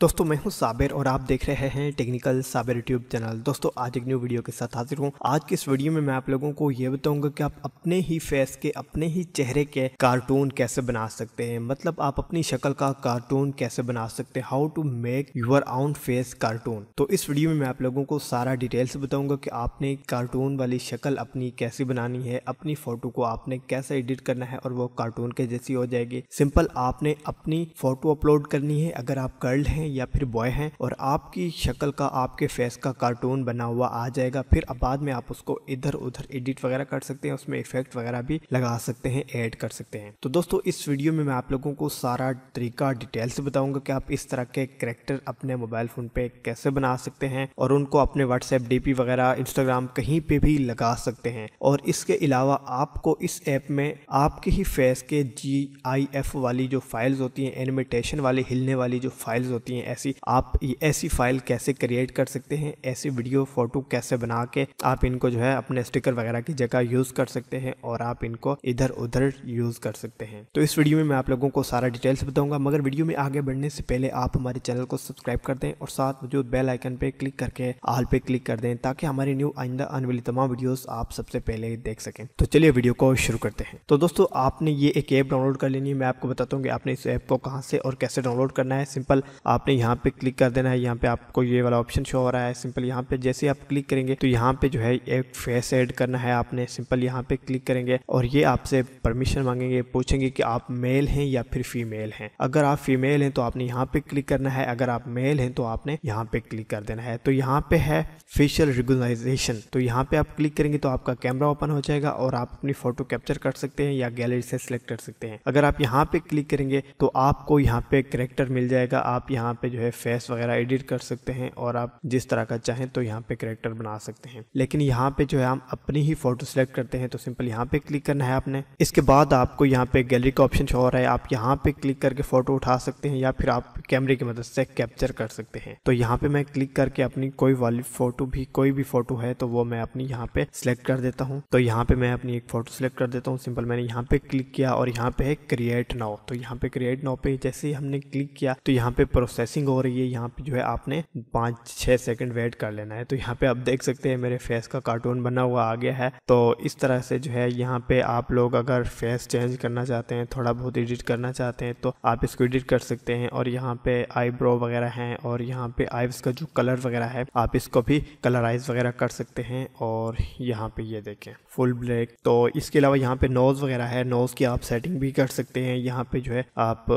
दोस्तों मैं हूं साबिर और आप देख रहे हैं टेक्निकल साबिर यूट्यूब चैनल दोस्तों आज एक न्यू वीडियो के साथ हाजिर हूं आज की इस वीडियो में मैं आप लोगों को ये बताऊंगा कि आप अपने ही फेस के अपने ही चेहरे के कार्टून कैसे बना सकते हैं मतलब आप अपनी शक्ल का कार्टून कैसे बना सकते हैं how to make your own face cartoon तो इस वीडियो में मैं आप लोगों को सारा डिटेल्स बताऊंगा की आपने कार्टून वाली शक्ल अपनी कैसी बनानी है अपनी फोटो को आपने कैसे एडिट करना है और वो कार्टून के जैसी हो जाएगी सिंपल आपने अपनी फोटो अपलोड करनी है अगर आप कर्ल्ड हैं हैं या फिर बॉय हैं और आपकी शक्ल का आपके फेस का कार्टून बना हुआ आ जाएगा फिर अब बाद में आप उसको इधर उधर एडिट वगैरह कर सकते हैं उसमें इफेक्ट वगैरह भी लगा सकते हैं ऐड कर सकते हैं तो दोस्तों इस वीडियो में मैं आप लोगों को सारा तरीका डिटेल से बताऊंगा कि आप इस तरह के करेक्टर अपने मोबाइल फ़ोन पे कैसे बना सकते हैं और उनको अपने व्हाट्सएप डी वगैरह इंस्टाग्राम कहीं पे भी लगा सकते हैं और इसके अलावा आपको इस ऐप में आपके ही फेस के जी आई एफ वाली जो फाइल्स होती हैं एनिमेटेशन वाली हिलने वाली जो फाइल्स होती हैं चाहिए ऐसी आप ऐसी फाइल कैसे क्रिएट कर सकते हैं ऐसी वीडियो फोटो कैसे बना के आप इनको जो है अपने स्टिकर वगैरह की जगह यूज कर सकते हैं और आप इनको इधर उधर यूज कर सकते हैं तो इस वीडियो में मैं आप लोगों को सारा डिटेल्स बताऊंगा मगर वीडियो में आगे बढ़ने से पहले आप हमारे चैनल को सब्सक्राइब कर दें और साथ मौजूद बेल आइकन पे क्लिक करके आल पे क्लिक कर दें ताकि हमारी न्यू आइंदा आने वाली तमाम वीडियोस आप सबसे पहले देख सकें तो चलिए वीडियो को शुरू करते हैं तो दोस्तों आपने ये एक ऐप डाउनलोड कर लेनी है मैं आपको बताता हूँ कि आपने इस ऐप को कहाँ से और कैसे डाउनलोड करना है सिंपल आप आपने यहाँ पे क्लिक कर देना है यहाँ पे आपको ये वाला ऑप्शन शो हो रहा है सिंपल यहाँ पे जैसे आप क्लिक करेंगे तो यहाँ पे जो है एक फेस ऐड करना है आपने सिंपल यहाँ पे क्लिक करेंगे और ये आपसे परमिशन मांगेंगे पूछेंगे कि आप मेल हैं या फिर फीमेल हैं अगर आप फीमेल हैं तो आपने यहाँ पे क्लिक करना है अगर आप मेल हैं तो आपने यहाँ पे क्लिक कर देना है तो यहाँ पे है फेशियल रिकोगनाइजेशन तो यहाँ पे आप क्लिक करेंगे तो आपका कैमरा ओपन हो जाएगा और आप अपनी फोटो कैप्चर कर सकते हैं या गैलरी से सिलेक्ट कर सकते हैं अगर आप यहाँ पे क्लिक करेंगे तो आपको यहाँ पे करेक्टर मिल जाएगा आप यहाँ पे जो है फेस वगैरह एडिट कर सकते हैं और आप जिस तरह का चाहें तो यहाँ पे करेक्टर बना सकते हैं लेकिन यहाँ पे जो है हम अपनी ही फोटो सेलेक्ट करते हैं तो सिंपल यहाँ पे क्लिक करना है आपने इसके बाद आपको यहाँ पे गैलरी का ऑप्शन शो हो रहा है आप यहाँ पे क्लिक करके फोटो उठा सकते हैं या फिर आप कैमरे की मदद से कैप्चर कर सकते हैं तो यहाँ पे मैं क्लिक करके अपनी कोई वाली फोटो भी कोई भी फोटो है तो वो मैं अपनी यहाँ पे सिलेक्ट कर देता हूँ तो यहाँ पे मैं अपनी एक फोटो सिलेक्ट कर देता हूँ सिंपल मैंने यहाँ पे क्लिक किया और यहाँ पे है क्रिएट नाउ तो यहाँ पे क्रिएट नाउ पे जैसे ही हमने क्लिक किया तो यहाँ पे प्रोसेस प्रेसिंग हो रही है यहाँ पे जो है आपने पाँच छः सेकंड वेट कर लेना है तो यहाँ पे आप देख सकते हैं मेरे फेस का कार्टून बना हुआ आ गया है तो इस तरह से जो है यहाँ पे आप लोग अगर फेस चेंज करना चाहते हैं थोड़ा बहुत एडिट करना चाहते हैं तो आप इसको एडिट कर सकते हैं और यहाँ पे आईब्रो वगैरह हैं और यहाँ पे आइव्स का जो कलर वगैरह है आप इसको भी कलराइज वगैरह कर सकते हैं और यहाँ पे ये देखें फुल ब्लैक तो इसके अलावा यहाँ पे नोज़ वगैरह है नोज़ की आप सेटिंग भी कर सकते हैं यहाँ पे जो है आप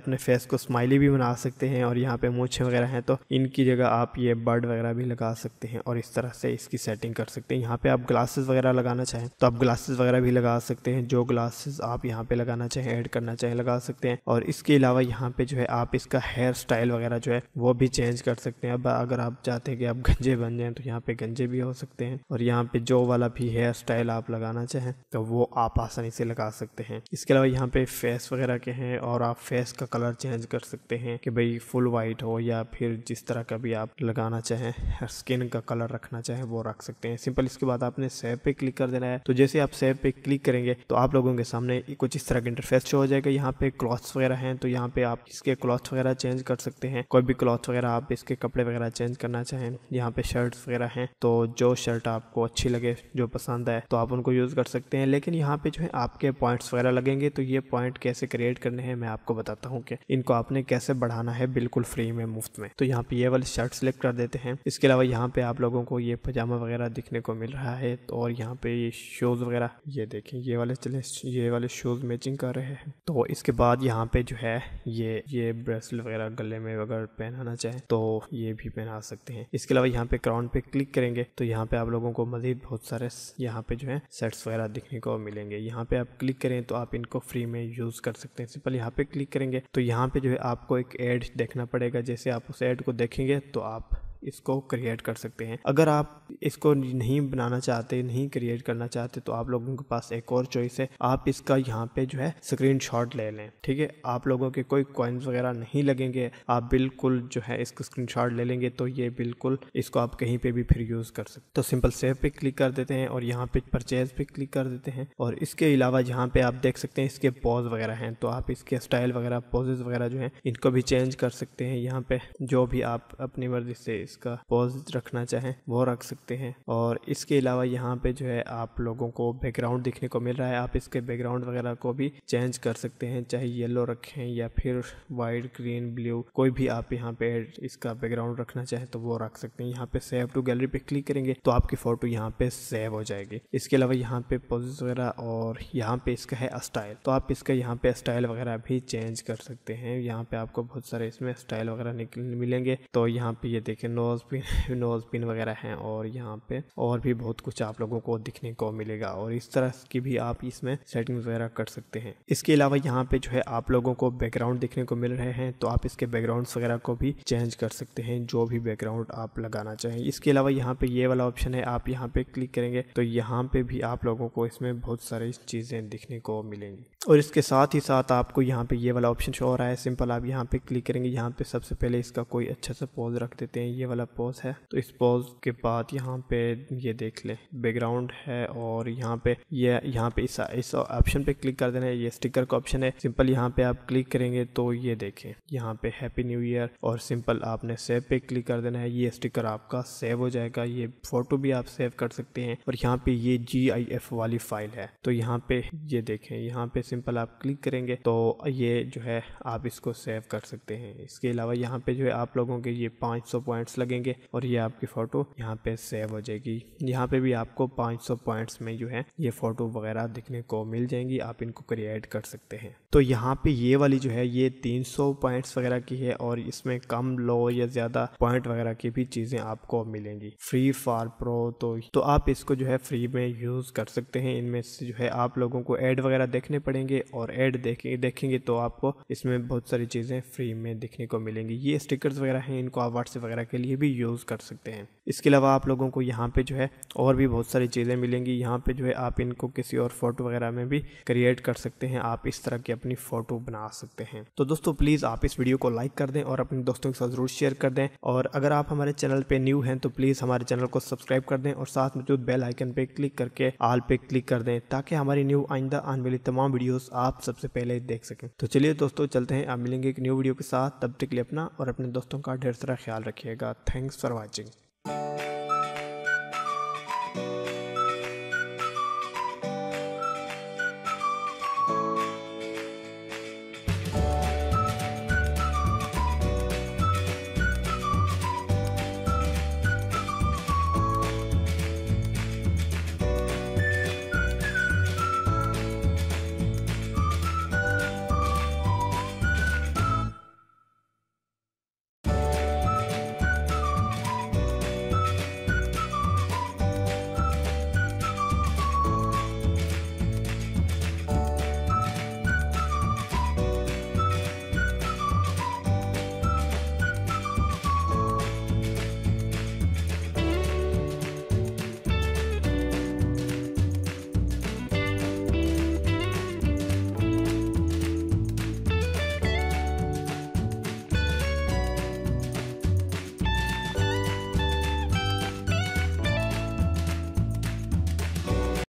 अपने फेस को स्माइली भी बना सकते हैं हैं और यहाँ पे मूछे वगैरह हैं तो इनकी जगह आप ये बर्ड वगैरह भी लगा सकते हैं और इस तरह से इसकी सेटिंग कर सकते हैं यहाँ पे आप ग्लासेस वगैरह लगाना चाहें तो आप ग्लासेस वगैरह भी लगा सकते हैं जो ग्लासेस आप यहाँ पे लगाना चाहें ऐड करना चाहें लगा सकते हैं और इसके अलावा यहाँ पे जो है आप इसका हेयर स्टाइल वगैरह जो है वो भी चेंज कर सकते हैं अब अगर आप चाहते हैं कि आप गंजे बन जाए तो यहाँ पे गंजे भी हो सकते हैं और यहाँ पे जो वाला भी हेयर स्टाइल आप लगाना चाहें तो वो आप आसानी से लगा सकते हैं इसके अलावा यहाँ पे फेस वगैरह के हैं और आप फेस का कलर चेंज कर सकते हैं कि भाई फुल वाइट हो या फिर जिस तरह का भी आप लगाना चाहें स्किन का कलर रखना चाहें वो रख सकते हैं सिंपल इसके बाद आपने सेव पे क्लिक कर देना है तो जैसे आप सेव पे क्लिक करेंगे तो आप लोगों के सामने कुछ इस तरह का इंटरफेस शो हो जाएगा यहाँ पे क्लॉथ्स वगैरह हैं तो यहाँ पे आप इसके क्लॉथ वगैरह चेंज कर सकते हैं कोई भी क्लॉथ वगैरह आप इसके कपड़े वगैरह चेंज करना चाहें यहाँ पे शर्ट वगैरह हैं तो जो शर्ट आपको अच्छी लगे जो पसंद आए तो आप उनको यूज़ कर सकते हैं लेकिन यहाँ पे जो है आपके पॉइंट्स वगैरह लगेंगे तो ये पॉइंट कैसे क्रिएट करने हैं मैं आपको बताता हूँ कि इनको आपने कैसे बढ़ाना है हैं बिल्कुल फ्री में मुफ्त में तो यहाँ पे ये वाली शर्ट सेलेक्ट कर देते हैं इसके अलावा यहाँ पे आप लोगों को ये पजामा वगैरह दिखने को मिल रहा है तो और यहाँ पे ये शूज़ वगैरह ये देखें ये वाले चले ये वाले शूज़ मैचिंग कर रहे हैं तो इसके बाद यहाँ पे जो है ये ये ब्रेसलेट वगैरह गले में अगर पहनाना चाहें तो ये भी पहना सकते हैं इसके अलावा यहाँ पे क्राउन पे क्लिक करेंगे तो यहाँ पे आप लोगों को मजीद बहुत सारे यहाँ पे जो है सेट्स वगैरह दिखने को मिलेंगे यहाँ पे आप क्लिक करें तो आप इनको फ्री में यूज़ कर सकते हैं सिंपल यहाँ पे क्लिक करेंगे तो यहाँ पे जो है आपको एक एड देखना पड़ेगा जैसे आप उस ऐड को देखेंगे तो आप इसको क्रिएट कर सकते हैं अगर आप इसको नहीं बनाना चाहते नहीं क्रिएट करना चाहते तो आप लोगों के पास एक और चॉइस है आप इसका यहाँ पे जो है स्क्रीन शॉट ले लें ठीक है आप लोगों के कोई कॉइन्स वगैरह नहीं लगेंगे आप बिल्कुल जो है इसका स्क्रीन शॉट ले लेंगे तो ये बिल्कुल इसको आप कहीं पर भी फिर यूज़ कर सकते तो सिंपल सेव पे क्लिक कर देते हैं और यहाँ पे परचेज पे क्लिक कर देते हैं और इसके अलावा जहाँ पे आप देख सकते हैं इसके पॉज वगैरह हैं तो आप इसके स्टाइल वगैरह पॉजेज वगैरह जो हैं इनको भी चेंज कर सकते हैं यहाँ पे जो भी आप अपनी मर्जी से इसका पॉज रखना चाहें वो रख सकते हैं और इसके अलावा यहाँ पे जो है आप लोगों को बैकग्राउंड देखने को मिल रहा है आप इसके बैकग्राउंड वगैरह को भी चेंज कर सकते हैं चाहे येलो रखें या फिर वाइट ग्रीन ब्लू कोई भी आप यहाँ पे इसका बैकग्राउंड रखना चाहें तो वो रख सकते हैं यहाँ पे सेव टू गैलरी पे क्लिक करेंगे तो आपकी फ़ोटो यहाँ पे सेव हो जाएगी इसके अलावा यहाँ पे पोजेस वगैरह और यहाँ पे इसका है स्टाइल तो आप इसका यहाँ पे स्टाइल वगैरह भी चेंज कर सकते हैं यहाँ पे आपको बहुत सारे इसमें स्टाइल वगैरह मिलेंगे तो यहाँ पे ये देखें नोज़ पिन नोज़ पिन वगैरह हैं और यहाँ पे और भी बहुत कुछ आप लोगों को दिखने को मिलेगा और इस तरह की भी आप इसमें सेटिंग वगैरह कर सकते हैं इसके अलावा यहाँ पे जो है आप लोगों को बैकग्राउंड दिखने को मिल रहे हैं तो आप इसके बैकग्राउंड वगैरह को भी चेंज कर सकते हैं जो भी बैकग्राउंड आप लगाना चाहें इसके अलावा यहाँ पे ये वाला ऑप्शन है आप यहाँ पे क्लिक करेंगे तो यहाँ पे भी आप लोगों को इसमें बहुत सारी चीज़ें दिखने को मिलेंगी और इसके साथ ही साथ आपको यहाँ पे ये वाला ऑप्शन शो हो रहा है सिंपल आप यहाँ पे क्लिक करेंगे यहाँ पे सबसे पहले इसका कोई अच्छा सा पोज रख देते हैं ये वाला पॉज है तो इस पॉज के बाद यहाँ पे ये देख ले बैकग्राउंड है और यहाँ पे ये यह, यहाँ पे इस ऑप्शन पे क्लिक कर देना है ये स्टिकर का ऑप्शन है सिंपल यहाँ पे आप क्लिक करेंगे तो ये देखें यहाँ पे हैप्पी न्यू ईयर और सिंपल आपने सेव पे क्लिक कर देना है ये स्टिकर आपका सेव हो जाएगा ये फोटो भी आप सेव कर सकते हैं और यहाँ पे ये जी आई एफ वाली फाइल है तो यहाँ पे ये देखें यहाँ पे सिंपल आप क्लिक करेंगे तो ये जो है आप इसको सेव कर सकते हैं इसके अलावा यहाँ पे जो है आप लोगों के ये 500 पॉइंट्स लगेंगे और ये आपकी फ़ोटो यहाँ पे सेव हो जाएगी यहाँ पे भी आपको 500 पॉइंट्स में जो है ये फ़ोटो वगैरह दिखने को मिल जाएंगी आप इनको क्रिएट कर सकते हैं तो यहाँ पे ये वाली जो है ये 300 पॉइंट्स वगैरह की है और इसमें कम लो या ज़्यादा पॉइंट वगैरह की भी चीज़ें आपको मिलेंगी फ्री फार प्रो तो, तो आप इसको जो है फ्री में यूज़ कर सकते हैं इनमें से जो है आप लोगों को एड वगैरह देखने पड़ेंगे और एड देखेंगे तो आपको इसमें बहुत सारी चीज़ें फ्री में दिखने को मिलेंगी ये स्टिकर्स वगैरह हैं इनको आप व्हाट्सएप वगैरह के लिए लिए भी यूज़ कर सकते हैं इसके अलावा आप लोगों को यहाँ पे जो है और भी बहुत सारी चीज़ें मिलेंगी यहाँ पे जो है आप इनको किसी और फोटो वगैरह में भी क्रिएट कर सकते हैं आप इस तरह की अपनी फ़ोटो बना सकते हैं तो दोस्तों प्लीज़ आप इस वीडियो को लाइक कर दें और अपने दोस्तों के साथ ज़रूर शेयर कर दें और अगर आप हमारे चैनल पर न्यू हैं तो प्लीज़ हमारे चैनल को सब्सक्राइब कर दें और साथ मौजूद बेल आइकन पर क्लिक करके आल पे क्लिक कर दें ताकि हमारी न्यू आइंदा आने वाली तमाम वीडियोज़ आप सबसे पहले देख सकें तो चलिए दोस्तों चलते हैं आप मिलेंगे एक न्यू वीडियो के साथ तब तक लिए अपना और अपने दोस्तों का ढेर सारा ख्याल रखिएगा thanks for watching